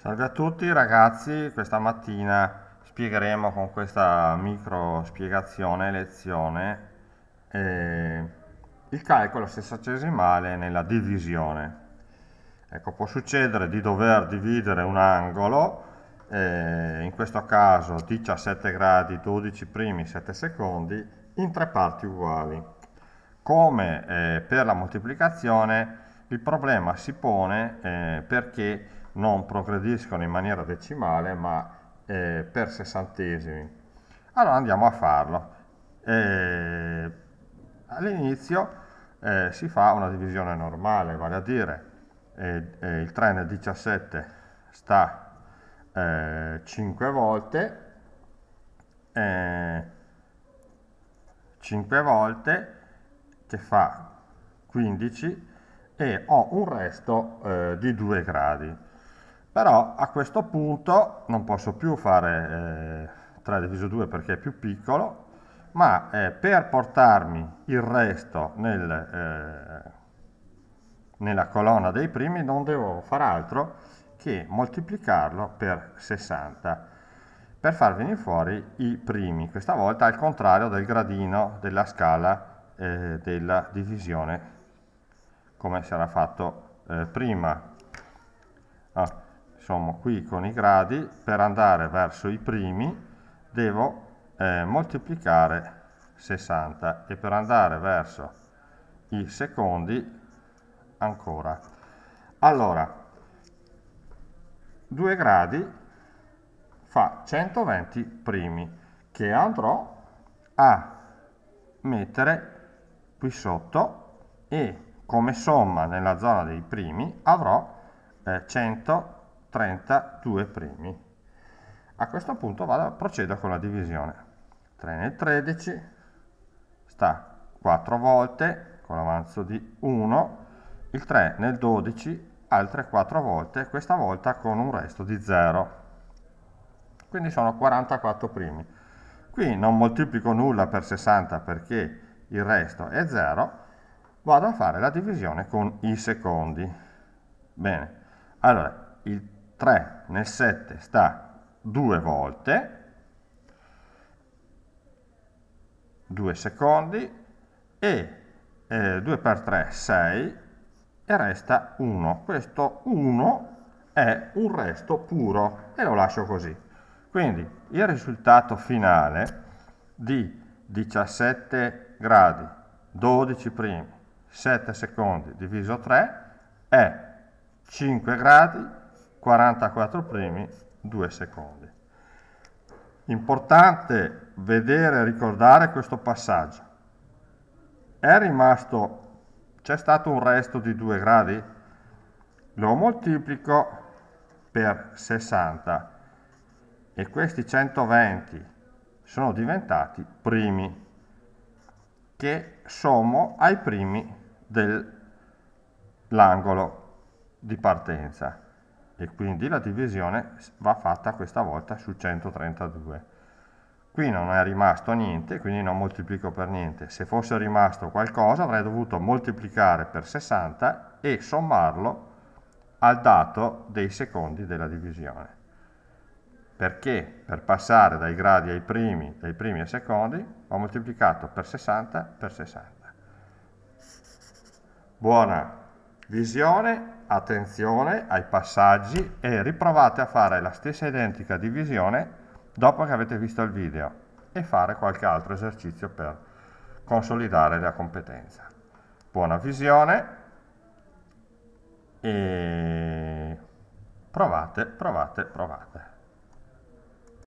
Salve a tutti ragazzi, questa mattina spiegheremo con questa micro spiegazione lezione eh, il calcolo sessantesimale nella divisione. Ecco, può succedere di dover dividere un angolo, eh, in questo caso 17 gradi, 12 primi, 7 secondi, in tre parti uguali. Come eh, per la moltiplicazione, il problema si pone eh, perché non progrediscono in maniera decimale ma eh, per sessantesimi. Allora andiamo a farlo. Eh, all'inizio eh, si fa una divisione normale, vale a dire eh, eh, il tren 17 sta 5 volte, 5 volte che fa 15 e ho un resto eh, di 2 gradi. Però a questo punto non posso più fare eh, 3 diviso 2 perché è più piccolo, ma eh, per portarmi il resto nel, eh, nella colonna dei primi non devo fare altro che moltiplicarlo per 60 per far venire fuori i primi, questa volta al contrario del gradino della scala eh, della divisione, come si era fatto eh, prima. Ah, insomma diciamo, qui con i gradi per andare verso i primi devo eh, moltiplicare 60 e per andare verso i secondi ancora allora 2 gradi fa 120 primi che andrò a mettere qui sotto e come somma nella zona dei primi avrò eh, 100 32 primi. A questo punto vado, procedo con la divisione. 3 nel 13 sta 4 volte con l'avanzo di 1, il 3 nel 12 altre 4 volte, questa volta con un resto di 0. Quindi sono 44 primi. Qui non moltiplico nulla per 60 perché il resto è 0, vado a fare la divisione con i secondi. Bene, allora il 3 nel 7 sta due volte, 2 secondi, e eh, 2 per 3 6 e resta 1. Questo 1 è un resto puro e lo lascio così. Quindi il risultato finale di 17 gradi, 12 primi, 7 secondi diviso 3 è 5 gradi 44 primi, 2 secondi. Importante vedere e ricordare questo passaggio. È rimasto, c'è stato un resto di 2 gradi? Lo moltiplico per 60 e questi 120 sono diventati primi che sommo ai primi dell'angolo di partenza e quindi la divisione va fatta questa volta su 132 qui non è rimasto niente quindi non moltiplico per niente se fosse rimasto qualcosa avrei dovuto moltiplicare per 60 e sommarlo al dato dei secondi della divisione perché per passare dai gradi ai primi, dai primi ai secondi ho moltiplicato per 60 per 60 buona Visione, attenzione ai passaggi e riprovate a fare la stessa identica divisione dopo che avete visto il video e fare qualche altro esercizio per consolidare la competenza. Buona visione e provate, provate, provate.